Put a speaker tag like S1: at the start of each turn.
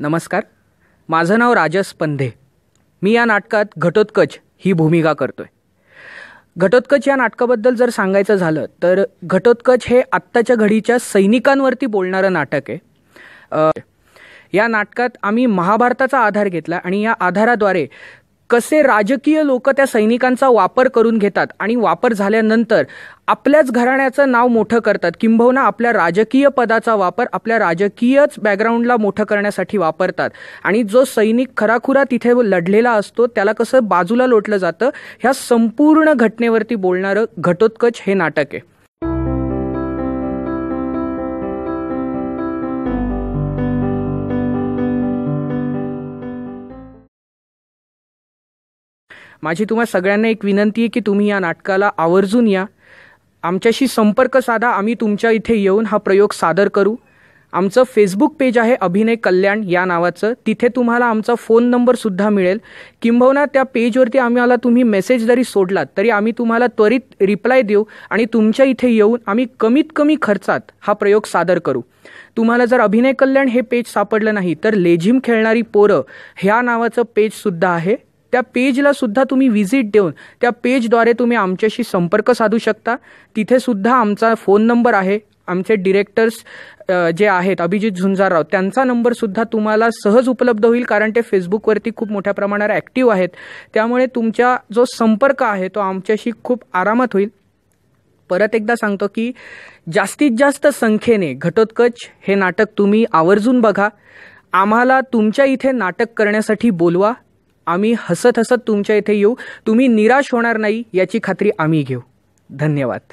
S1: नमस्कार माझं नाव राजस पंधे मी या नाटकात घटोत्कच ही भूमिका करतोय घटोत्कच या नाटकाबद्दल जर सांगायचं झालं तर घटोत्कच हे आत्ताच्या घडीच्या सैनिकांवरती बोलणारं नाटक आहे या नाटकात आम्ही महाभारताचा आधार घेतला आणि या आधाराद्वारे कसे राजकीय लोक त्या सैनिकांचा वापर करून घेतात आणि वापर झाल्यानंतर आपल्याच घराण्याचं नाव मोठं करतात किंबहुना आपल्या राजकीय पदाचा वापर आपल्या राजकीयच बॅकग्राऊंडला मोठं करण्यासाठी वापरतात आणि जो सैनिक खराखुरा तिथे लढलेला असतो त्याला कसं बाजूला लोटलं जातं ह्या संपूर्ण घटनेवरती बोलणारं घटोत्कच हे नाटक आहे माझी तुम्हा सगळ्यांना एक विनंती आहे की तुम्ही या नाटकाला आवर्जून या आमच्याशी संपर्क साधा आम्ही तुमच्या इथे येऊन हा प्रयोग सादर करू आमचं फेसबुक पेज आहे अभिनय कल्याण या नावाचं तिथे तुम्हाला आमचा फोन नंबरसुद्धा मिळेल किंबहुना त्या पेजवरती आम्हाला तुम्ही मेसेज जरी सोडलात तरी आम्ही तुम्हाला त्वरित रिप्लाय देऊ आणि तुमच्या इथे येऊन आम्ही कमीत कमी खर्चात हा प्रयोग सादर करू तुम्हाला जर अभिनय कल्याण हे पेज सापडलं नाही तर लेझिम खेळणारी पोरं ह्या नावाचं पेजसुद्धा आहे त्या पेजला सुद्धा तुम्ही व्हिजिट देऊन त्या पेजद्वारे तुम्ही आमच्याशी संपर्क साधू शकता तिथे सुद्धा आमचा फोन नंबर आहे आमचे डिरेक्टर्स जे आहेत अभिजित झुंजारराव त्यांचा नंबरसुद्धा तुम्हाला सहज उपलब्ध होईल कारण ते फेसबुकवरती खूप मोठ्या प्रमाणावर ऍक्टिव्ह आहेत त्यामुळे तुमचा जो संपर्क आहे तो आमच्याशी खूप आरामात होईल परत एकदा सांगतो की जास्तीत जास्त संख्येने घटोत्कच हे नाटक तुम्ही आवर्जून बघा आम्हाला तुमच्या इथे नाटक करण्यासाठी बोलवा आम्ही हसत हसत तुमच्या इथे येऊ तुम्ही निराश होणार नाही याची खात्री आम्ही घेऊ धन्यवाद